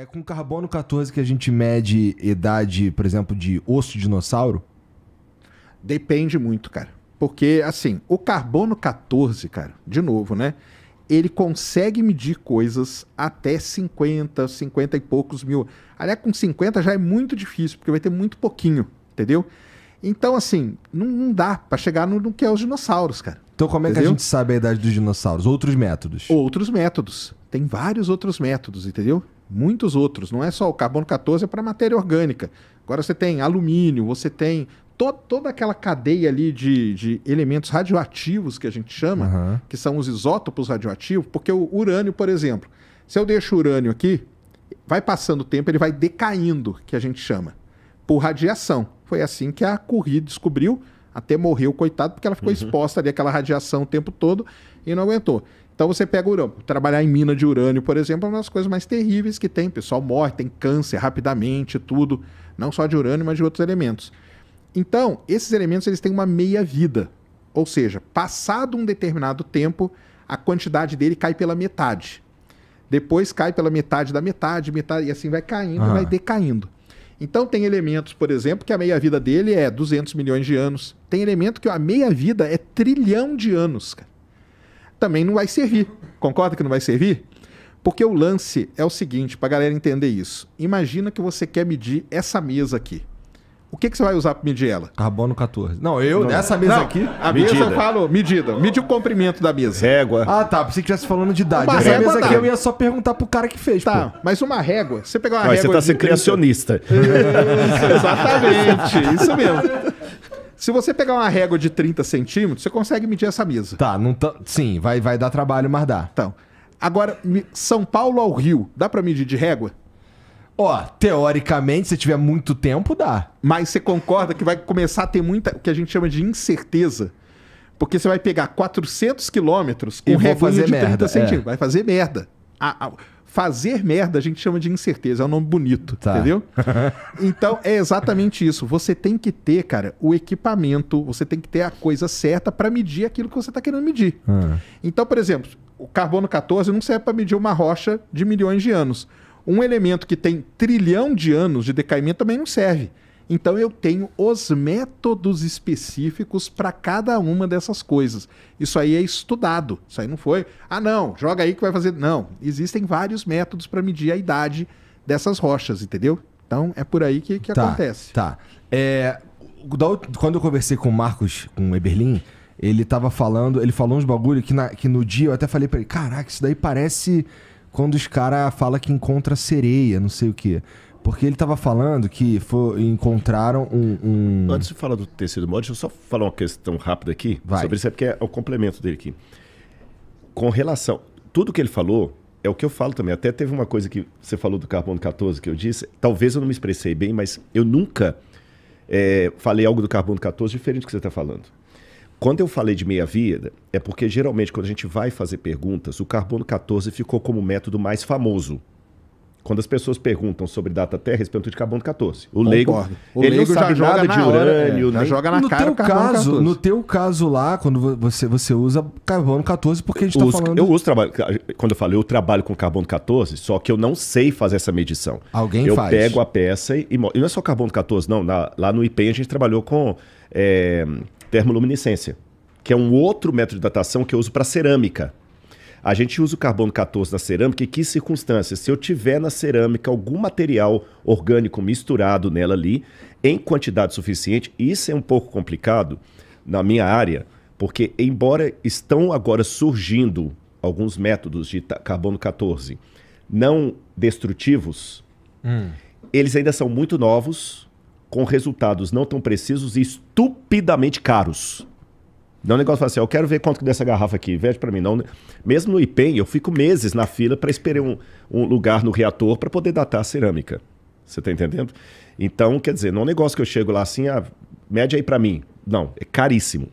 É com carbono 14 que a gente mede idade, por exemplo, de osso de dinossauro? Depende muito, cara. Porque, assim, o carbono 14, cara, de novo, né? Ele consegue medir coisas até 50, 50 e poucos mil. Aliás, com 50 já é muito difícil, porque vai ter muito pouquinho, entendeu? Então, assim, não, não dá para chegar no, no, que é os dinossauros, cara. Então, como é entendeu? que a gente sabe a idade dos dinossauros? Outros métodos. Outros métodos. Tem vários outros métodos, entendeu? muitos outros. Não é só o carbono 14 é para matéria orgânica. Agora você tem alumínio, você tem to toda aquela cadeia ali de, de, elementos radioativos que a gente chama, uhum. que são os isótopos radioativos, porque o urânio, por exemplo, se eu deixo o urânio aqui, vai passando o tempo, ele vai decaindo, que a gente chama, por radiação. Foi assim que a Curie descobriu, até morreu, coitado, porque ela ficou uhum. exposta ali àquela radiação o tempo todo e não aguentou. Então você pega urânio. Trabalhar em mina de urânio, por exemplo, é uma das coisas mais terríveis que tem. O pessoal morre, tem câncer rapidamente, tudo. Não só de urânio, mas de outros elementos. Então, esses elementos eles têm uma meia-vida. Ou seja, passado um determinado tempo, a quantidade dele cai pela metade. Depois cai pela metade da metade, metade e assim vai caindo, ah. vai decaindo. Então tem elementos, por exemplo, que a meia-vida dele é 200 milhões de anos. Tem elemento que a meia-vida é trilhão de anos, cara também não vai servir. Concorda que não vai servir? Porque o lance é o seguinte, para a galera entender isso. Imagina que você quer medir essa mesa aqui. O que, que você vai usar para medir ela? Carbono 14. Não, eu, não. nessa mesa não, aqui. A medida. mesa eu falo, medida. Mede o comprimento da mesa. Régua. Ah, tá. Pensei que estivesse falando de idade. Mas Essa mesa aqui eu ia só perguntar pro cara que fez. Tá, pô. mas uma régua. Você pegou uma não, régua. Você tá sendo criacionista. Isso, exatamente. isso mesmo. Se você pegar uma régua de 30 centímetros, você consegue medir essa mesa. Tá, não tá... sim, vai, vai dar trabalho, mas dá. Então, agora, São Paulo ao Rio, dá para medir de régua? Ó, teoricamente, se tiver muito tempo, dá. Mas você concorda que vai começar a ter muita, o que a gente chama de incerteza? Porque você vai pegar 400 quilômetros com régua de merda, 30 é. centímetros. É. Vai fazer merda. Fazer merda a gente chama de incerteza, é um nome bonito, tá. entendeu? então é exatamente isso. Você tem que ter, cara, o equipamento, você tem que ter a coisa certa para medir aquilo que você está querendo medir. Ah. Então, por exemplo, o carbono 14 não serve para medir uma rocha de milhões de anos. Um elemento que tem trilhão de anos de decaimento também não serve. Então eu tenho os métodos específicos para cada uma dessas coisas. Isso aí é estudado. Isso aí não foi, ah não, joga aí que vai fazer. Não, existem vários métodos para medir a idade dessas rochas, entendeu? Então é por aí que, que tá, acontece. Tá. É, quando eu conversei com o Marcos, com o Eberlin, ele tava falando, ele falou uns bagulho que, na, que no dia eu até falei para ele, caraca, isso daí parece quando os caras falam que encontra sereia, não sei o quê. Porque ele estava falando que foi, encontraram um, um, Antes de falar do tecido mole, deixa eu só falar uma questão rápida aqui Vai. sobre isso, é porque é o complemento dele aqui. Com relação. Tudo que ele falou é o que eu falo também. Até teve uma coisa que você falou do carbono 14 que eu disse. Talvez eu não me expressei bem, mas eu nunca é, falei algo do carbono 14 diferente do que você está falando. Quando eu falei de meia-vida, é porque geralmente quando a gente vai fazer perguntas, o carbono 14 ficou como método mais famoso. Quando as pessoas perguntam sobre data terra, eles perguntam de carbono 14. O lego leigo, o ele leigo não sabe joga nada de né? urânio, hora, é. nem... joga na no cara teu caso, No teu caso lá, quando você, você usa carbono 14, porque a gente está falando... Eu uso trabalho... Quando eu falei, eu trabalho com carbono 14, só que eu não sei fazer essa medição. Alguém eu faz. Eu pego a peça e... E não é só carbono 14, não. Na, lá no IPEM a gente trabalhou com é, eh, termoluminescência, que é um outro método de datação que eu uso para cerâmica. A gente usa o carbono 14 na cerâmica em que circunstâncias? Se eu tiver na cerâmica algum material orgânico misturado nela ali, em quantidade suficiente, isso é um pouco complicado na minha área, porque embora estão agora surgindo alguns métodos de carbono 14 não destrutivos, hum. eles ainda são muito novos, com resultados não tão precisos e estupidamente caros. Não um negócio fala assim, eu quero ver quanto que dessa garrafa aqui, vende para mim. Não, mesmo no IPEM, eu fico meses na fila para esperar um, um, lugar no reator para poder datar a cerâmica. Você está entendendo? Então, quer dizer, não é um negócio que eu chego lá assim, ah, mede aí para mim. Não, é caríssimo.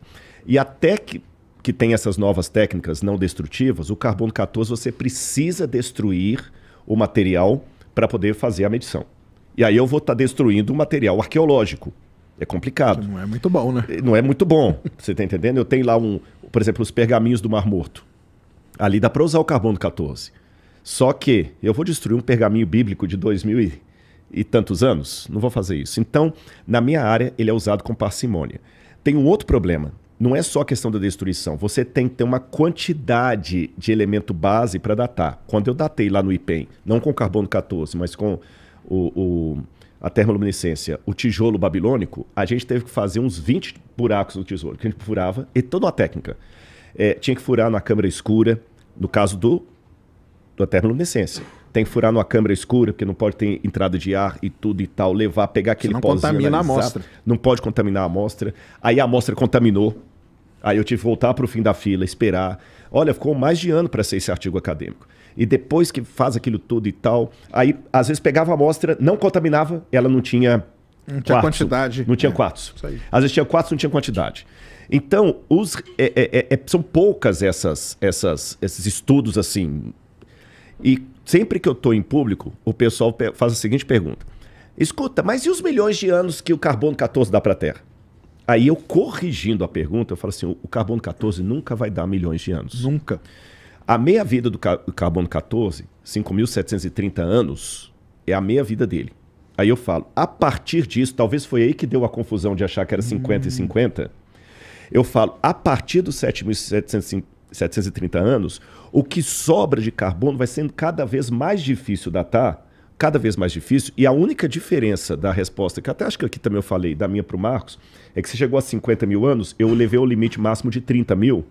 E até que, que tem essas novas técnicas não destrutivas, o carbono 14 você precisa destruir o material para poder fazer a medição. E aí eu vou estar tá destruindo o material arqueológico. É complicado. Não é muito bom, né? Não é muito bom. Você está entendendo? Eu tenho lá um, por exemplo, os pergaminhos do Mar Morto. Ali dá para usar o carbono 14. Só que eu vou destruir um pergaminho bíblico de dois e, e tantos anos? Não vou fazer isso. Então, na minha área, ele é usado com parcimônia. Tem um outro problema. Não é só a questão da destruição. Você tem que ter uma quantidade de elemento base para datar. Quando eu datei lá no IPEM, não com carbono 14, mas com o, o a termoluminescência, o tijolo babilônico, a gente teve que fazer uns 20 buracos no tijolo, que a gente furava, e toda uma técnica. É, tinha que furar na câmera escura, no caso do da termoluminescência. Tem que furar numa câmera escura, porque não pode ter entrada de ar e tudo e tal, levar, pegar aquele não Não contamina analisar, a amostra. Não pode contaminar a amostra. Aí a amostra contaminou. Aí eu tive que voltar para o fim da fila, esperar. Olha, ficou mais de ano para ser esse artigo acadêmico e depois que faz aquilo tudo e tal, aí às vezes pegava a amostra, não contaminava, ela não tinha. Não tinha quartzo, quantidade. Não tinha é, Às vezes tinha quartos, não tinha quantidade. Então, os, é é, é, é, são poucas essas, essas, esses estudos assim. E sempre que eu estou em público, o pessoal faz a seguinte pergunta: Escuta, mas e os milhões de anos que o carbono 14 dá para a Terra? Aí eu corrigindo a pergunta, eu falo assim: o carbono 14 nunca vai dar milhões de anos. Nunca. A meia-vida do carbono 14, 5.730 anos, é a meia-vida dele. Aí eu falo, a partir disso, talvez foi aí que deu a confusão de achar que era 50 hum. e 50. Eu falo, a partir dos 7.730 anos, o que sobra de carbono vai sendo cada vez mais difícil datar, cada vez mais difícil. E a única diferença da resposta, que até acho que aqui também eu falei, da minha para o Marcos, é que você chegou a 50 mil anos, eu levei o limite máximo de 30 mil.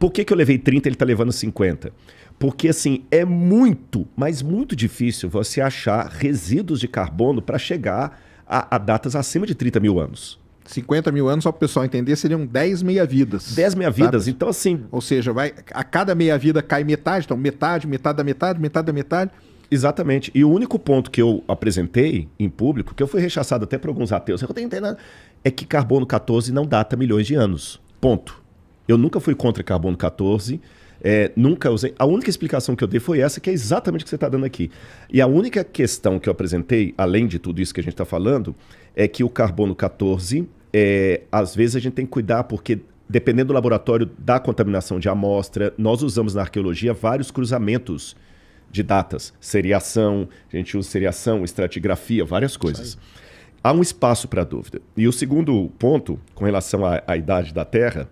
Por que, que eu levei 30 ele está levando 50? Porque, assim, é muito, mas muito difícil você achar resíduos de carbono para chegar a, a datas acima de 30 mil anos. 50 mil anos, só para o pessoal entender, seriam 10 meia-vidas. 10 meia-vidas, então assim. Ou seja, vai, a cada meia-vida cai metade, então metade, metade da metade, metade da metade. Exatamente. E o único ponto que eu apresentei em público, que eu fui rechaçado até por alguns ateus, eu não tenho nada, é que carbono 14 não data milhões de anos. Ponto. Eu nunca fui contra carbono 14. É, nunca usei. A única explicação que eu dei foi essa, que é exatamente o que você está dando aqui. E a única questão que eu apresentei, além de tudo isso que a gente está falando, é que o carbono 14, é, às vezes a gente tem que cuidar, porque dependendo do laboratório da contaminação de amostra, nós usamos na arqueologia vários cruzamentos de datas. Seriação, a gente usa seriação, estratigrafia, várias coisas. Há um espaço para dúvida. E o segundo ponto, com relação à, à idade da Terra,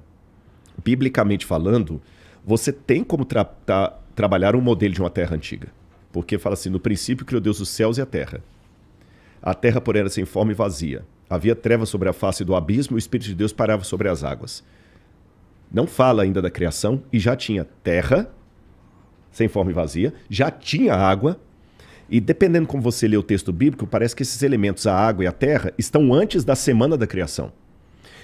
biblicamente falando, você tem como tra tra trabalhar um modelo de uma terra antiga. Porque fala assim: no princípio criou Deus os céus e a terra. A terra, porém, era sem forma e vazia. Havia trevas sobre a face do abismo e o Espírito de Deus parava sobre as águas. Não fala ainda da criação e já tinha terra, sem forma e vazia, já tinha água. E dependendo como você lê o texto bíblico, parece que esses elementos, a água e a terra, estão antes da semana da criação.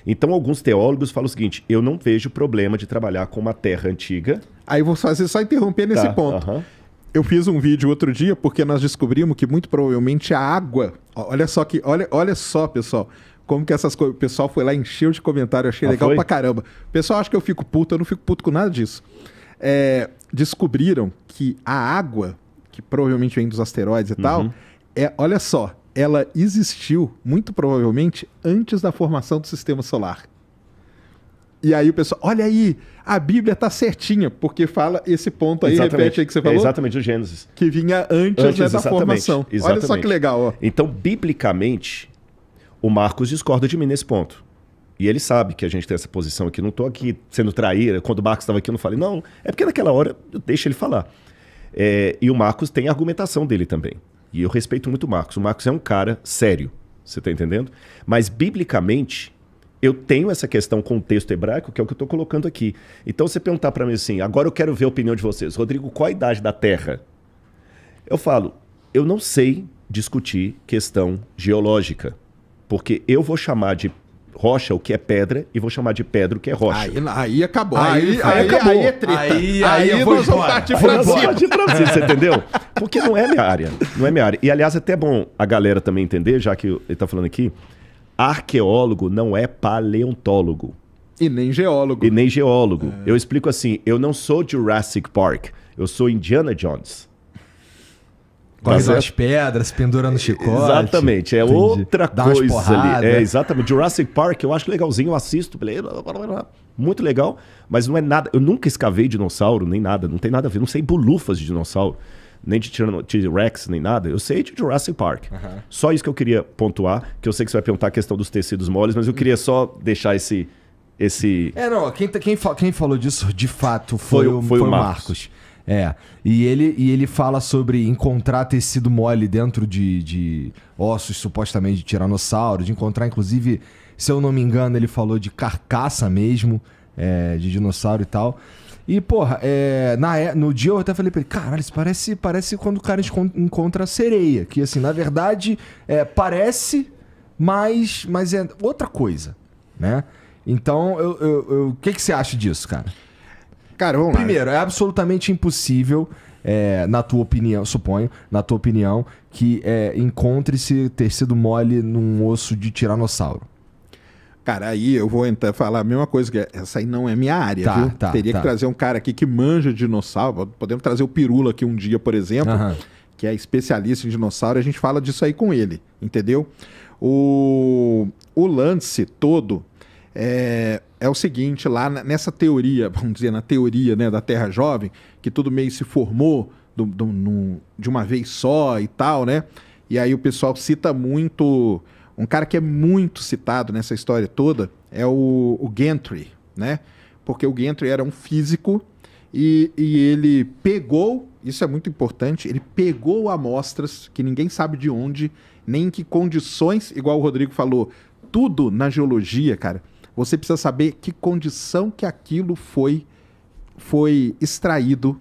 Então, alguns teólogos falam o seguinte: eu não vejo problema de trabalhar com uma terra antiga. Aí vou fazer só interromper nesse tá, ponto. Uh -huh. Eu fiz um vídeo outro dia porque nós descobrimos que muito provavelmente a água. Olha só que, olha, olha só, pessoal. Como que essas coisas. O pessoal foi lá, encheu de comentário, achei ah, legal foi? pra caramba. O pessoal acha que eu fico puto, eu não fico puto com nada disso. É, descobriram que a água, que provavelmente vem dos asteroides e uhum. tal, é, olha só, ela existiu, muito provavelmente, antes da formação do sistema solar. E aí o pessoal, olha aí, a Bíblia tá certinha, porque fala esse ponto aí, exatamente. repete aí que você é falou. É exatamente, o Gênesis. Que vinha antes, né, antes né, da formação. Exatamente. Olha só que legal. Ó. Então, biblicamente, o Marcos discorda de mim nesse ponto. E ele sabe que a gente tem essa posição aqui. Não estou aqui sendo traíra. Quando o Marcos estava aqui, eu não falei. Não, é porque naquela hora eu deixo ele falar. É, e o Marcos tem a argumentação dele também. E eu respeito muito o Marcos. O Marcos é um cara sério, você está entendendo? Mas, biblicamente, eu tenho essa questão com o texto hebraico, que é o que eu estou colocando aqui. Então, você perguntar para mim assim, agora eu quero ver a opinião de vocês. Rodrigo, qual a idade da Terra? Eu falo, eu não sei discutir questão geológica, porque eu vou chamar de rocha, o que é pedra, e vou chamar de pedra, o que é rocha. Aí, aí acabou. Aí, aí, aí acabou. Aí é treta. Aí, aí, aí nós vamos partir para Francisco. você entendeu? Porque não é minha área. Não é minha área. E, aliás, é até bom a galera também entender, já que ele está falando aqui, arqueólogo não é paleontólogo. E nem geólogo. E nem geólogo. É. Eu explico assim, eu não sou Jurassic Park, eu sou Indiana Jones. Corre as é- pedras, pendurando chicote. Exatamente, é Entendi. outra Dá coisa ali. É, exatamente. Jurassic Park, eu acho legalzinho, eu assisto. Muito legal, mas não é nada. Eu nunca escavei dinossauro, nem nada. Não tem nada a ver. Não sei bolufas de dinossauro, nem de T-Rex, nem nada. Eu sei de Jurassic Park. Uhum. Só isso que eu queria pontuar, que eu sei que você vai perguntar a questão dos tecidos moles, mas eu queria só deixar esse. esse... É, não, quem, tá, quem, quem falou disso de fato foi, foi, o, foi, foi o Marcos. Marcos. É. E ele, e ele fala sobre encontrar tecido mole dentro de, de ossos supostamente de tiranossauro, de encontrar, inclusive, se eu não me engano, ele falou de carcaça mesmo, é, de dinossauro e tal. E, porra, é, na, é, no dia eu até falei pra ele, caralho, isso parece, parece quando o cara encontra a sereia. Que, assim, na verdade, é, parece, mas, mas é outra coisa, né? Então, o eu, eu, eu, que, que você acha disso, cara? Cara, vamos Primeiro, lá. é absolutamente impossível, é, na tua opinião, suponho, na tua opinião, que é, encontre-se ter sido mole num osso de tiranossauro. Cara, aí eu vou entrar, falar a mesma coisa, que é, essa aí não é minha área, tá, viu? Tá, Teria tá. que trazer um cara aqui que manja dinossauro. Podemos trazer o Pirula aqui um dia, por exemplo, uhum. que é especialista em dinossauro, e a gente fala disso aí com ele, entendeu? O, o lance todo é é o seguinte, lá nessa teoria, vamos dizer, na teoria né, da Terra Jovem, que tudo meio se formou do, do, no, de uma vez só e tal, né? E aí o pessoal cita muito. Um cara que é muito citado nessa história toda é o, o Gentry, né? Porque o Gentry era um físico e, e ele pegou, isso é muito importante, ele pegou amostras que ninguém sabe de onde, nem em que condições, igual o Rodrigo falou, tudo na geologia, cara você precisa saber que condição que aquilo foi foi extraído,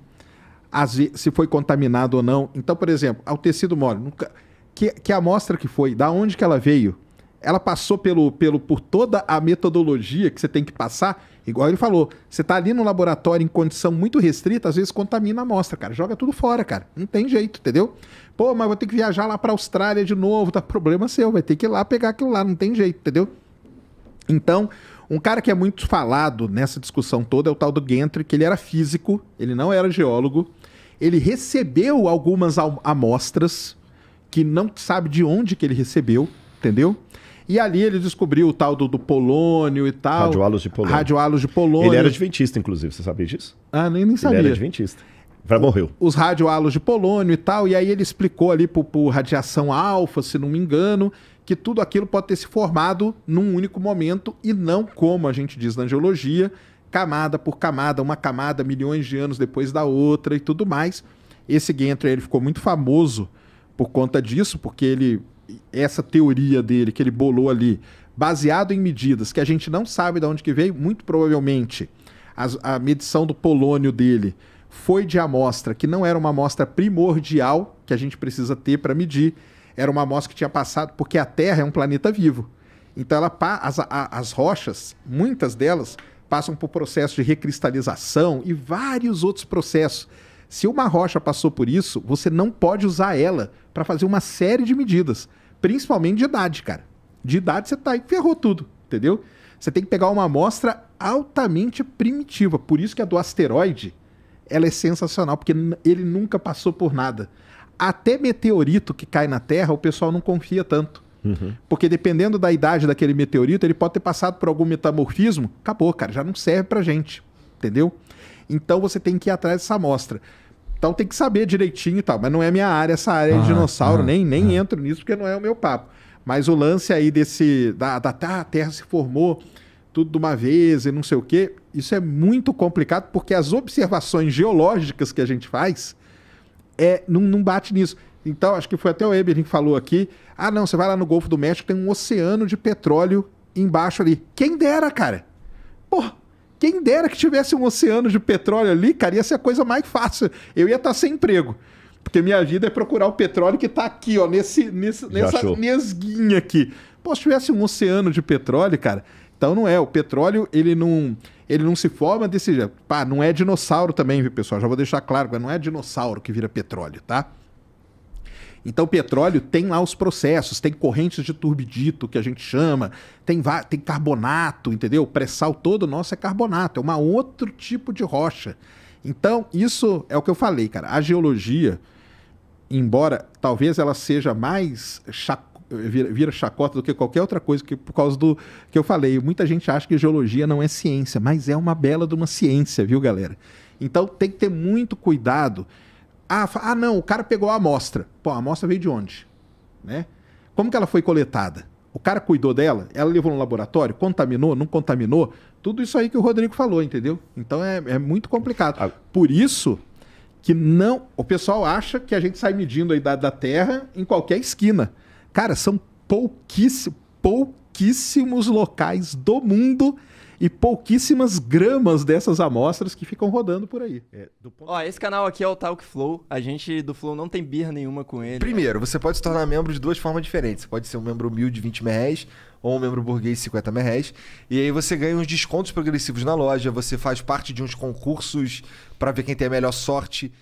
se foi contaminado ou não. Então, por exemplo, ao tecido mole, nunca, que, que amostra que foi, da onde que ela veio, ela passou pelo, pelo por toda a metodologia que você tem que passar. Igual ele falou, você está ali no laboratório em condição muito restrita, às vezes contamina a amostra, cara. Joga tudo fora, cara. Não tem jeito, entendeu? Pô, mas vou ter que viajar lá para a Austrália de novo, tá problema seu, vai ter que ir lá pegar aquilo lá, não tem jeito, entendeu? Então, um cara que é muito falado nessa discussão toda é o tal do Gentry, que ele era físico, ele não era geólogo. Ele recebeu algumas amostras que não sabe de onde que ele recebeu, entendeu? E ali ele descobriu o tal do, do polônio e tal. Radioalos de polônio. Radioalos de polônio. Ele era adventista, inclusive, você sabia disso? Ah, nem, nem sabia. Ele era adventista. Vai morreu. Os radioalos de polônio e tal. E aí ele explicou ali por, por radiação alfa, se não me engano que tudo aquilo pode ter se formado num único momento e não como a gente diz na geologia, camada por camada, uma camada milhões de anos depois da outra e tudo mais. Esse Gentry ele ficou muito famoso por conta disso, porque ele essa teoria dele que ele bolou ali, baseado em medidas que a gente não sabe de onde que veio, muito provavelmente a, a medição do polônio dele foi de amostra que não era uma amostra primordial que a gente precisa ter para medir era uma amostra que tinha passado, porque a Terra é um planeta vivo. Então ela, as, as rochas, muitas delas, passam por processo de recristalização e vários outros processos. Se uma rocha passou por isso, você não pode usar ela para fazer uma série de medidas, principalmente de idade, cara. De idade você tá aí ferrou tudo, entendeu? Você tem que pegar uma amostra altamente primitiva. Por isso que a do asteroide, ela é sensacional, porque ele nunca passou por nada. Até meteorito que cai na Terra, o pessoal não confia tanto. Uhum. Porque dependendo da idade daquele meteorito, ele pode ter passado por algum metamorfismo, acabou, cara, já não serve pra gente. Entendeu? Então você tem que ir atrás dessa amostra. Então tem que saber direitinho e tal, mas não é minha área, essa área é ah, de dinossauro, ah, nem, nem ah. entro nisso porque não é o meu papo. Mas o lance aí desse. Da, da tá, a Terra se formou tudo de uma vez e não sei o quê, isso é muito complicado porque as observações geológicas que a gente faz é, não, não bate nisso. Então, acho que foi até o Eberin que falou aqui. Ah, não, você vai lá no Golfo do México, tem um oceano de petróleo embaixo ali. Quem dera, cara. Pô, quem dera que tivesse um oceano de petróleo ali, cara, ia ser a coisa mais fácil. Eu ia estar sem emprego. Porque minha vida é procurar o petróleo que está aqui, ó, nesse, nesse, nessa nesguinha aqui. Pô, se tivesse um oceano de petróleo, cara, então não é, o petróleo ele não ele não se forma desse jeito. Pá, não é dinossauro também, viu, pessoal? Já vou deixar claro, não é dinossauro que vira petróleo, tá? Então, petróleo tem lá os processos, tem correntes de turbidito, que a gente chama, tem, tem carbonato, entendeu? O pré-sal todo nosso é carbonato, é um outro tipo de rocha. Então, isso é o que eu falei, cara. A geologia, embora talvez ela seja mais chata vira, vira, chacota do que qualquer outra coisa, que, por causa do que eu falei. Muita gente acha que geologia não é ciência, mas é uma bela de uma ciência, viu, galera? Então tem que ter muito cuidado. Ah, ah não, o cara pegou a amostra. Pô, a amostra veio de onde? Né? Como que ela foi coletada? O cara cuidou dela, ela levou no laboratório, contaminou, não contaminou, tudo isso aí que o Rodrigo falou, entendeu? Então é, é muito complicado. Ah. Por isso que não. O pessoal acha que a gente sai medindo a idade da Terra em qualquer esquina. Cara, são pouquíssimos, pouquíssimos locais do mundo e pouquíssimas gramas dessas amostras que ficam rodando por aí. É, Ó, esse canal aqui é o Talk Flow. A gente do Flow não tem birra nenhuma com ele. Primeiro, você pode se tornar membro de duas formas diferentes. Você pode ser um membro humilde de 20 reais ou um membro burguês de 50 reais. E aí você ganha uns descontos progressivos na loja, você faz parte de uns concursos para ver quem tem a melhor sorte.